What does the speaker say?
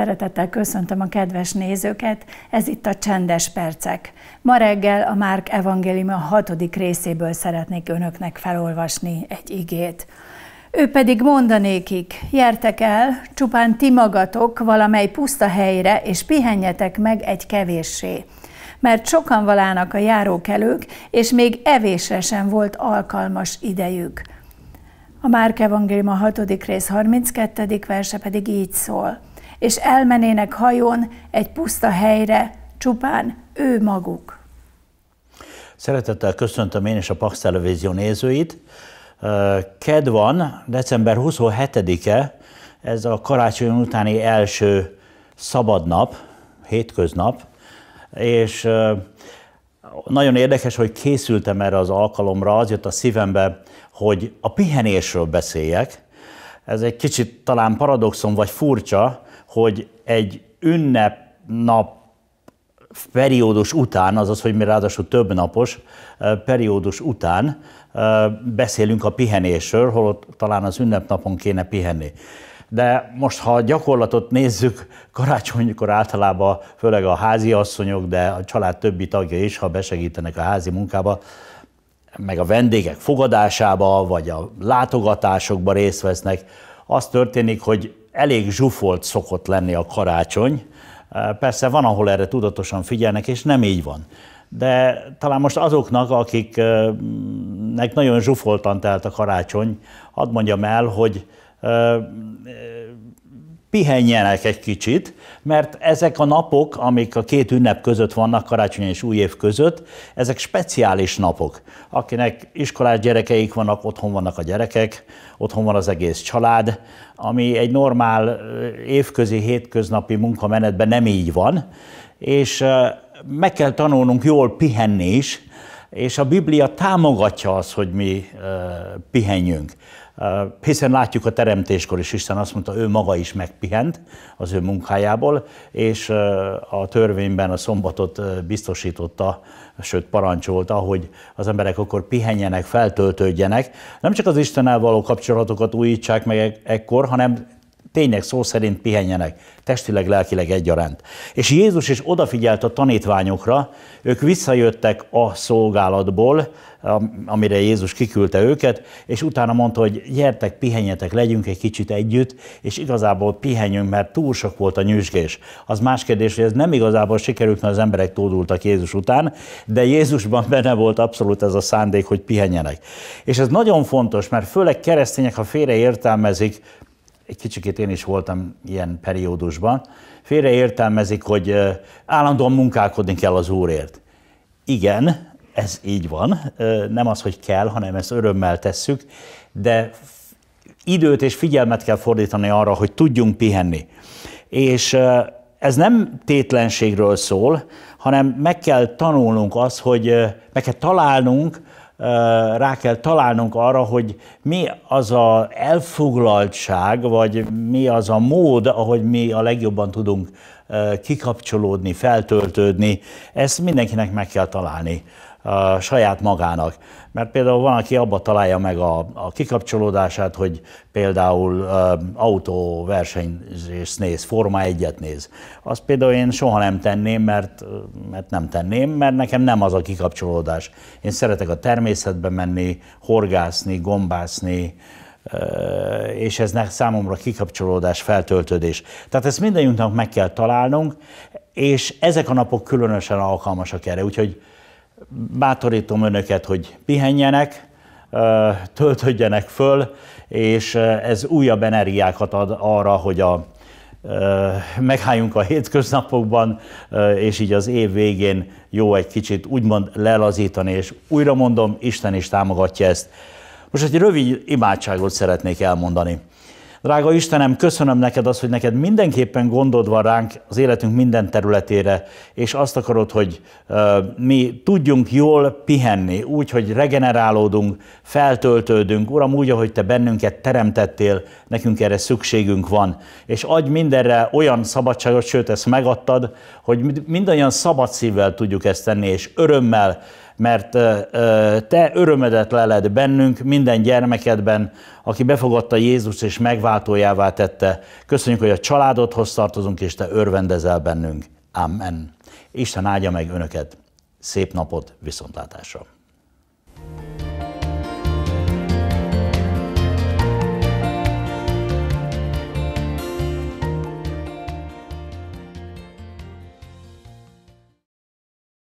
Szeretettel köszöntöm a kedves nézőket, ez itt a Csendes Percek. Ma reggel a Márk evangélium a hatodik részéből szeretnék önöknek felolvasni egy igét. Ő pedig mondanékik, jertek el, csupán ti magatok valamely puszta helyre, és pihenjetek meg egy kevéssé. Mert sokan valának a járókelők, és még evésre sem volt alkalmas idejük. A Márk evangélium a hatodik rész 32. verse pedig így szól – és elmenének hajón egy puszta helyre, csupán ő maguk. Szeretettel köszöntöm én és a Pax Televízió nézőit. Ked van, december 27-e, ez a karácsony utáni első nap hétköznap, és nagyon érdekes, hogy készültem erre az alkalomra, az jött a szívembe, hogy a pihenésről beszéljek, ez egy kicsit talán paradoxon vagy furcsa, hogy egy ünnepnap periódus után, azaz, hogy mi ráadásul több napos periódus után beszélünk a pihenésről, holott talán az ünnepnapon kéne pihenni. De most, ha a gyakorlatot nézzük, karácsonykor általában, főleg a házi asszonyok, de a család többi tagja is, ha besegítenek a házi munkába, meg a vendégek fogadásába, vagy a látogatásokba részt vesznek, az történik, hogy elég zsúfolt szokott lenni a karácsony. Persze van, ahol erre tudatosan figyelnek, és nem így van. De talán most azoknak, akiknek nagyon zsúfoltan telt a karácsony, hadd mondjam el, hogy pihenjenek egy kicsit, mert ezek a napok, amik a két ünnep között vannak, karácsony és új év között, ezek speciális napok. Akinek iskolás gyerekeik vannak, otthon vannak a gyerekek, otthon van az egész család, ami egy normál évközi, hétköznapi munkamenetben nem így van, és meg kell tanulnunk jól pihenni is, és a Biblia támogatja az, hogy mi pihenjünk. Hiszen látjuk a teremtéskor is, Isten azt mondta, ő maga is megpihent az ő munkájából, és a törvényben a szombatot biztosította, sőt parancsolta, hogy az emberek akkor pihenjenek, feltöltődjenek. Nem csak az Istennel való kapcsolatokat újítsák meg e-, ekkor, hanem tényleg szó szerint pihenjenek, testileg, lelkileg egyaránt. És Jézus is odafigyelt a tanítványokra, ők visszajöttek a szolgálatból, amire Jézus kiküldte őket, és utána mondta, hogy gyertek, pihenjetek, legyünk egy kicsit együtt, és igazából pihenjünk, mert túl sok volt a nyüzsgés. Az más kérdés, hogy ez nem igazából sikerült, mert az emberek tódultak Jézus után, de Jézusban benne volt abszolút ez a szándék, hogy pihenjenek. És ez nagyon fontos, mert főleg keresztények, ha félre értelmezik egy kicsikét én is voltam ilyen periódusban, félreértelmezik, hogy állandóan munkálkodni kell az Úrért. Igen, ez így van, nem az, hogy kell, hanem ezt örömmel tesszük, de időt és figyelmet kell fordítani arra, hogy tudjunk pihenni. És ez nem tétlenségről szól, hanem meg kell tanulnunk az, hogy meg kell találnunk rá kell találnunk arra, hogy mi az a elfoglaltság, vagy mi az a mód, ahogy mi a legjobban tudunk kikapcsolódni, feltöltődni, ezt mindenkinek meg kell találni saját magának. Mert például van, aki abba találja meg a, a kikapcsolódását, hogy például autóversenyzést néz, Forma egyet néz. Azt például én soha nem tenném, mert, mert nem tenném, mert nekem nem az a kikapcsolódás. Én szeretek a természetbe menni, horgászni, gombászni, és ez számomra kikapcsolódás, feltöltődés. Tehát ezt mindannyiunknak meg kell találnunk, és ezek a napok különösen alkalmasak erre, úgyhogy bátorítom önöket, hogy pihenjenek, töltödjenek föl, és ez újabb energiákat ad arra, hogy a, megálljunk a hétköznapokban, és így az év végén jó egy kicsit úgymond lelazítani, és újra mondom, Isten is támogatja ezt. Most egy rövid imádságot szeretnék elmondani. Drága Istenem, köszönöm neked azt, hogy neked mindenképpen gondod van ránk az életünk minden területére, és azt akarod, hogy mi tudjunk jól pihenni, úgy, hogy regenerálódunk, feltöltődünk. Uram, úgy, ahogy te bennünket teremtettél, nekünk erre szükségünk van. És adj mindenre olyan szabadságot, sőt, ezt megadtad, hogy mindannyian szabad szívvel tudjuk ezt tenni, és örömmel, mert te örömedet leled bennünk minden gyermekedben, aki befogadta Jézus és megváltójává tette. Köszönjük, hogy a családodhoz tartozunk, és te örvendezel bennünk. Amen. Isten áldja meg önöket. Szép napot, viszontlátásra!